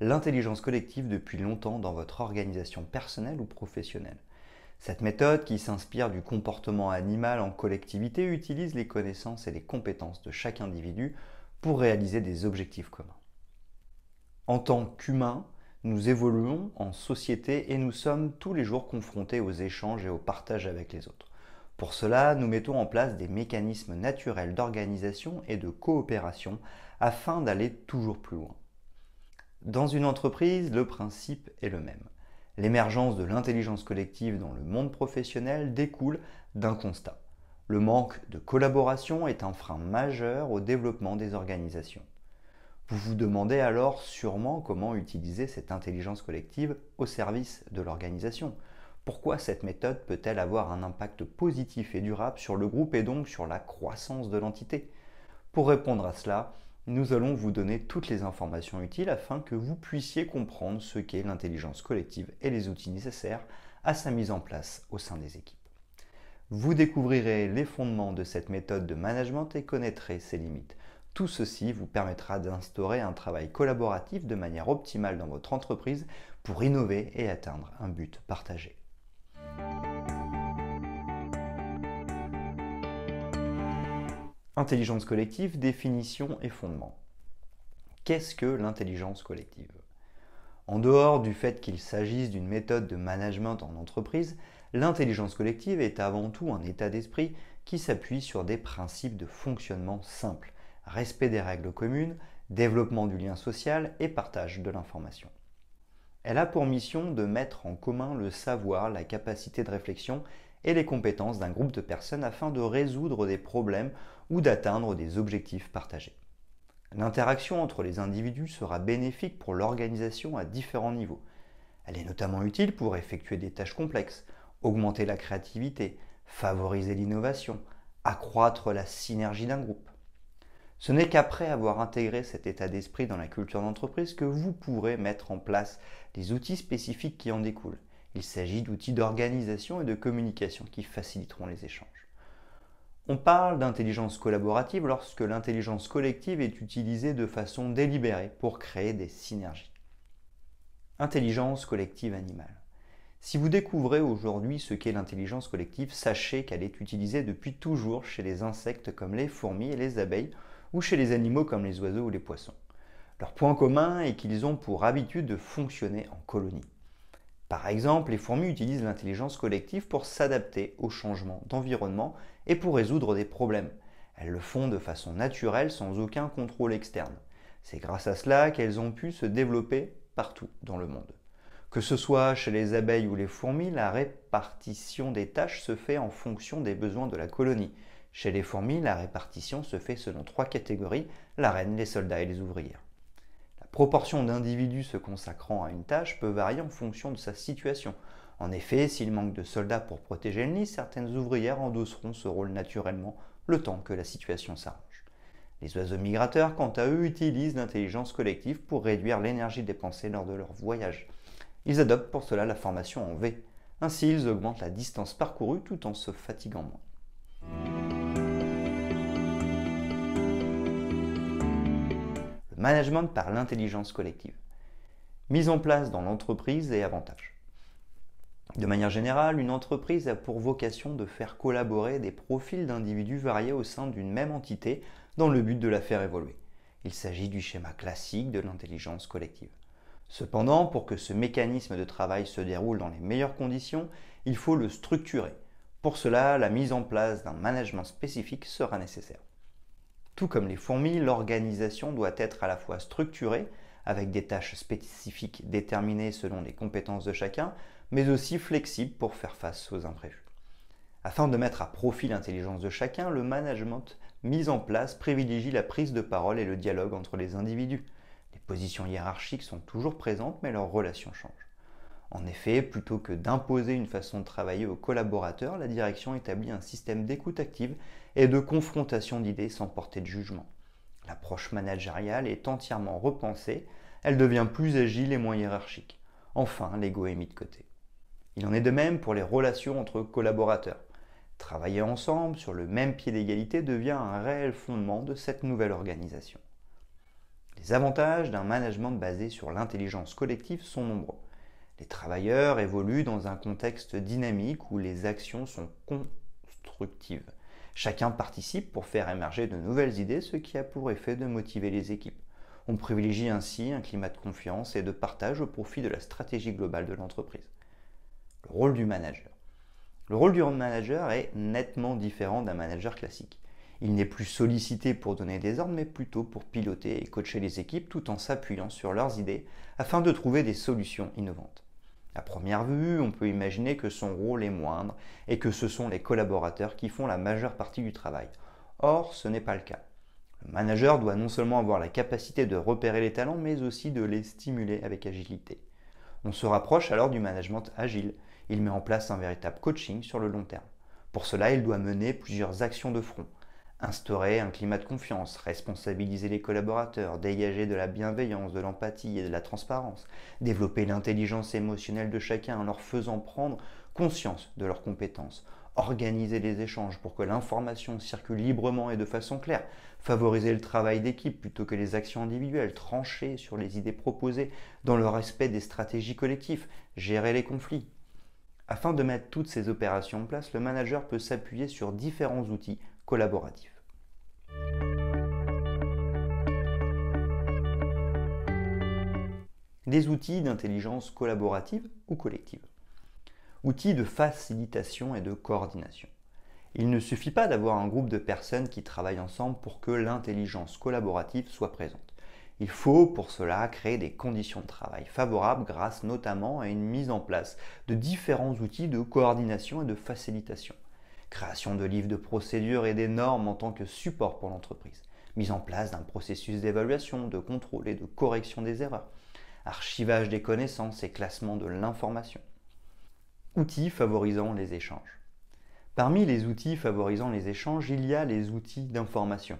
l'intelligence collective depuis longtemps dans votre organisation personnelle ou professionnelle. Cette méthode, qui s'inspire du comportement animal en collectivité, utilise les connaissances et les compétences de chaque individu pour réaliser des objectifs communs. En tant qu'humains, nous évoluons en société et nous sommes tous les jours confrontés aux échanges et au partage avec les autres. Pour cela, nous mettons en place des mécanismes naturels d'organisation et de coopération afin d'aller toujours plus loin. Dans une entreprise, le principe est le même. L'émergence de l'intelligence collective dans le monde professionnel découle d'un constat. Le manque de collaboration est un frein majeur au développement des organisations. Vous vous demandez alors sûrement comment utiliser cette intelligence collective au service de l'organisation. Pourquoi cette méthode peut-elle avoir un impact positif et durable sur le groupe et donc sur la croissance de l'entité Pour répondre à cela, nous allons vous donner toutes les informations utiles afin que vous puissiez comprendre ce qu'est l'intelligence collective et les outils nécessaires à sa mise en place au sein des équipes. Vous découvrirez les fondements de cette méthode de management et connaîtrez ses limites. Tout ceci vous permettra d'instaurer un travail collaboratif de manière optimale dans votre entreprise pour innover et atteindre un but partagé. Intelligence collective, définition et fondement. Qu'est-ce que l'intelligence collective En dehors du fait qu'il s'agisse d'une méthode de management en entreprise, l'intelligence collective est avant tout un état d'esprit qui s'appuie sur des principes de fonctionnement simples, respect des règles communes, développement du lien social et partage de l'information. Elle a pour mission de mettre en commun le savoir, la capacité de réflexion et les compétences d'un groupe de personnes afin de résoudre des problèmes ou d'atteindre des objectifs partagés. L'interaction entre les individus sera bénéfique pour l'organisation à différents niveaux. Elle est notamment utile pour effectuer des tâches complexes, augmenter la créativité, favoriser l'innovation, accroître la synergie d'un groupe. Ce n'est qu'après avoir intégré cet état d'esprit dans la culture d'entreprise que vous pourrez mettre en place les outils spécifiques qui en découlent. Il s'agit d'outils d'organisation et de communication qui faciliteront les échanges. On parle d'intelligence collaborative lorsque l'intelligence collective est utilisée de façon délibérée pour créer des synergies. Intelligence collective animale. Si vous découvrez aujourd'hui ce qu'est l'intelligence collective, sachez qu'elle est utilisée depuis toujours chez les insectes comme les fourmis et les abeilles, ou chez les animaux comme les oiseaux ou les poissons. Leur point commun est qu'ils ont pour habitude de fonctionner en colonie. Par exemple, les fourmis utilisent l'intelligence collective pour s'adapter aux changements d'environnement et pour résoudre des problèmes. Elles le font de façon naturelle sans aucun contrôle externe. C'est grâce à cela qu'elles ont pu se développer partout dans le monde. Que ce soit chez les abeilles ou les fourmis, la répartition des tâches se fait en fonction des besoins de la colonie. Chez les fourmis, la répartition se fait selon trois catégories, la reine, les soldats et les ouvrières proportion d'individus se consacrant à une tâche peut varier en fonction de sa situation. En effet, s'il manque de soldats pour protéger le nid, certaines ouvrières endosseront ce rôle naturellement le temps que la situation s'arrange. Les oiseaux migrateurs, quant à eux, utilisent l'intelligence collective pour réduire l'énergie dépensée lors de leur voyage. Ils adoptent pour cela la formation en V. Ainsi, ils augmentent la distance parcourue tout en se fatiguant moins. management par l'intelligence collective, mise en place dans l'entreprise et avantages. De manière générale, une entreprise a pour vocation de faire collaborer des profils d'individus variés au sein d'une même entité dans le but de la faire évoluer. Il s'agit du schéma classique de l'intelligence collective. Cependant, pour que ce mécanisme de travail se déroule dans les meilleures conditions, il faut le structurer. Pour cela, la mise en place d'un management spécifique sera nécessaire. Tout comme les fourmis, l'organisation doit être à la fois structurée, avec des tâches spécifiques déterminées selon les compétences de chacun, mais aussi flexible pour faire face aux imprévus. Afin de mettre à profit l'intelligence de chacun, le management mis en place privilégie la prise de parole et le dialogue entre les individus. Les positions hiérarchiques sont toujours présentes, mais leurs relations changent. En effet, plutôt que d'imposer une façon de travailler aux collaborateurs, la direction établit un système d'écoute active et de confrontation d'idées sans porter de jugement. L'approche managériale est entièrement repensée, elle devient plus agile et moins hiérarchique. Enfin, l'ego est mis de côté. Il en est de même pour les relations entre collaborateurs. Travailler ensemble sur le même pied d'égalité devient un réel fondement de cette nouvelle organisation. Les avantages d'un management basé sur l'intelligence collective sont nombreux. Les travailleurs évoluent dans un contexte dynamique où les actions sont constructives. Chacun participe pour faire émerger de nouvelles idées, ce qui a pour effet de motiver les équipes. On privilégie ainsi un climat de confiance et de partage au profit de la stratégie globale de l'entreprise. Le rôle du manager. Le rôle du manager est nettement différent d'un manager classique. Il n'est plus sollicité pour donner des ordres, mais plutôt pour piloter et coacher les équipes tout en s'appuyant sur leurs idées afin de trouver des solutions innovantes. À première vue, on peut imaginer que son rôle est moindre et que ce sont les collaborateurs qui font la majeure partie du travail. Or, ce n'est pas le cas. Le manager doit non seulement avoir la capacité de repérer les talents, mais aussi de les stimuler avec agilité. On se rapproche alors du management agile. Il met en place un véritable coaching sur le long terme. Pour cela, il doit mener plusieurs actions de front, Instaurer un climat de confiance, responsabiliser les collaborateurs, dégager de la bienveillance, de l'empathie et de la transparence, développer l'intelligence émotionnelle de chacun en leur faisant prendre conscience de leurs compétences, organiser les échanges pour que l'information circule librement et de façon claire, favoriser le travail d'équipe plutôt que les actions individuelles, trancher sur les idées proposées dans le respect des stratégies collectives, gérer les conflits. Afin de mettre toutes ces opérations en place, le manager peut s'appuyer sur différents outils collaborative. Des outils d'intelligence collaborative ou collective. Outils de facilitation et de coordination. Il ne suffit pas d'avoir un groupe de personnes qui travaillent ensemble pour que l'intelligence collaborative soit présente. Il faut pour cela créer des conditions de travail favorables grâce notamment à une mise en place de différents outils de coordination et de facilitation création de livres de procédures et des normes en tant que support pour l'entreprise, mise en place d'un processus d'évaluation, de contrôle et de correction des erreurs, archivage des connaissances et classement de l'information. Outils favorisant les échanges. Parmi les outils favorisant les échanges, il y a les outils d'information.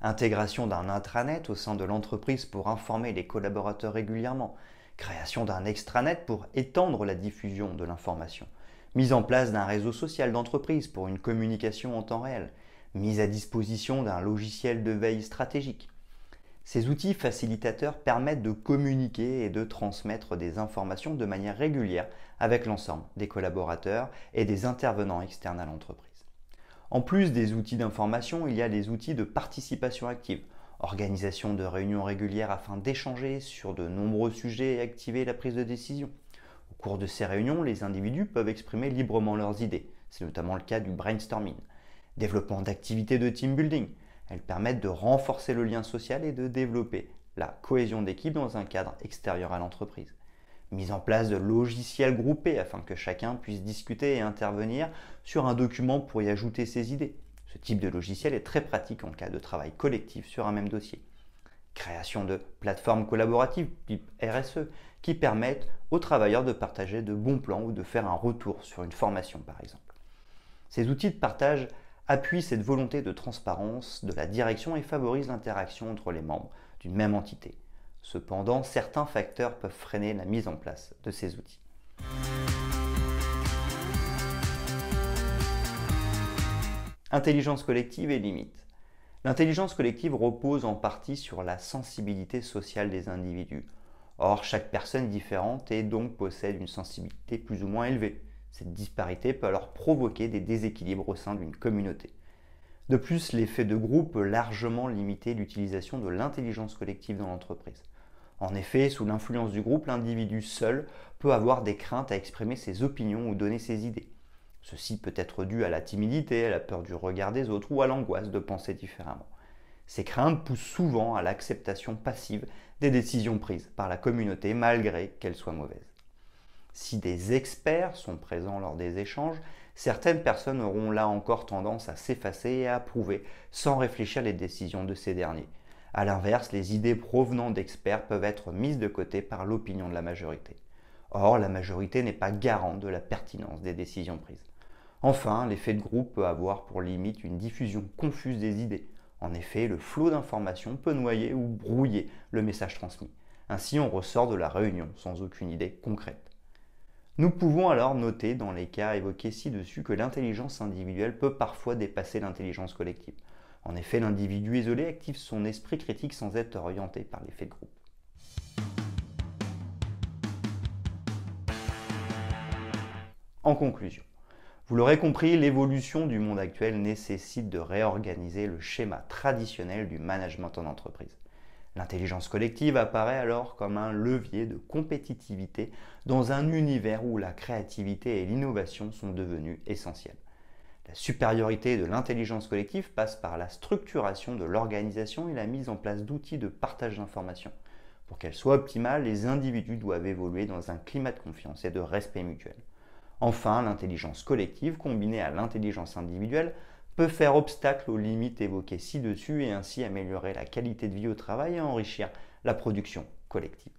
Intégration d'un intranet au sein de l'entreprise pour informer les collaborateurs régulièrement. Création d'un extranet pour étendre la diffusion de l'information mise en place d'un réseau social d'entreprise pour une communication en temps réel, mise à disposition d'un logiciel de veille stratégique. Ces outils facilitateurs permettent de communiquer et de transmettre des informations de manière régulière avec l'ensemble des collaborateurs et des intervenants externes à l'entreprise. En plus des outils d'information, il y a les outils de participation active, organisation de réunions régulières afin d'échanger sur de nombreux sujets et activer la prise de décision, au cours de ces réunions, les individus peuvent exprimer librement leurs idées. C'est notamment le cas du brainstorming. Développement d'activités de team building. Elles permettent de renforcer le lien social et de développer la cohésion d'équipe dans un cadre extérieur à l'entreprise. Mise en place de logiciels groupés afin que chacun puisse discuter et intervenir sur un document pour y ajouter ses idées. Ce type de logiciel est très pratique en cas de travail collectif sur un même dossier création de plateformes collaboratives RSE e, qui permettent aux travailleurs de partager de bons plans ou de faire un retour sur une formation par exemple. Ces outils de partage appuient cette volonté de transparence de la direction et favorisent l'interaction entre les membres d'une même entité. Cependant, certains facteurs peuvent freiner la mise en place de ces outils. Intelligence collective et limites. L'intelligence collective repose en partie sur la sensibilité sociale des individus. Or, chaque personne est différente et donc possède une sensibilité plus ou moins élevée. Cette disparité peut alors provoquer des déséquilibres au sein d'une communauté. De plus, l'effet de groupe peut largement limiter l'utilisation de l'intelligence collective dans l'entreprise. En effet, sous l'influence du groupe, l'individu seul peut avoir des craintes à exprimer ses opinions ou donner ses idées. Ceci peut être dû à la timidité, à la peur du regard des autres ou à l'angoisse de penser différemment. Ces craintes poussent souvent à l'acceptation passive des décisions prises par la communauté malgré qu'elles soient mauvaises. Si des experts sont présents lors des échanges, certaines personnes auront là encore tendance à s'effacer et à approuver sans réfléchir les décisions de ces derniers. A l'inverse, les idées provenant d'experts peuvent être mises de côté par l'opinion de la majorité. Or, la majorité n'est pas garante de la pertinence des décisions prises. Enfin, l'effet de groupe peut avoir pour limite une diffusion confuse des idées. En effet, le flot d'informations peut noyer ou brouiller le message transmis. Ainsi, on ressort de la réunion sans aucune idée concrète. Nous pouvons alors noter dans les cas évoqués ci-dessus que l'intelligence individuelle peut parfois dépasser l'intelligence collective. En effet, l'individu isolé active son esprit critique sans être orienté par l'effet de groupe. En conclusion, vous l'aurez compris, l'évolution du monde actuel nécessite de réorganiser le schéma traditionnel du management en entreprise. L'intelligence collective apparaît alors comme un levier de compétitivité dans un univers où la créativité et l'innovation sont devenues essentielles. La supériorité de l'intelligence collective passe par la structuration de l'organisation et la mise en place d'outils de partage d'informations. Pour qu'elle soit optimale, les individus doivent évoluer dans un climat de confiance et de respect mutuel. Enfin, l'intelligence collective, combinée à l'intelligence individuelle, peut faire obstacle aux limites évoquées ci-dessus et ainsi améliorer la qualité de vie au travail et enrichir la production collective.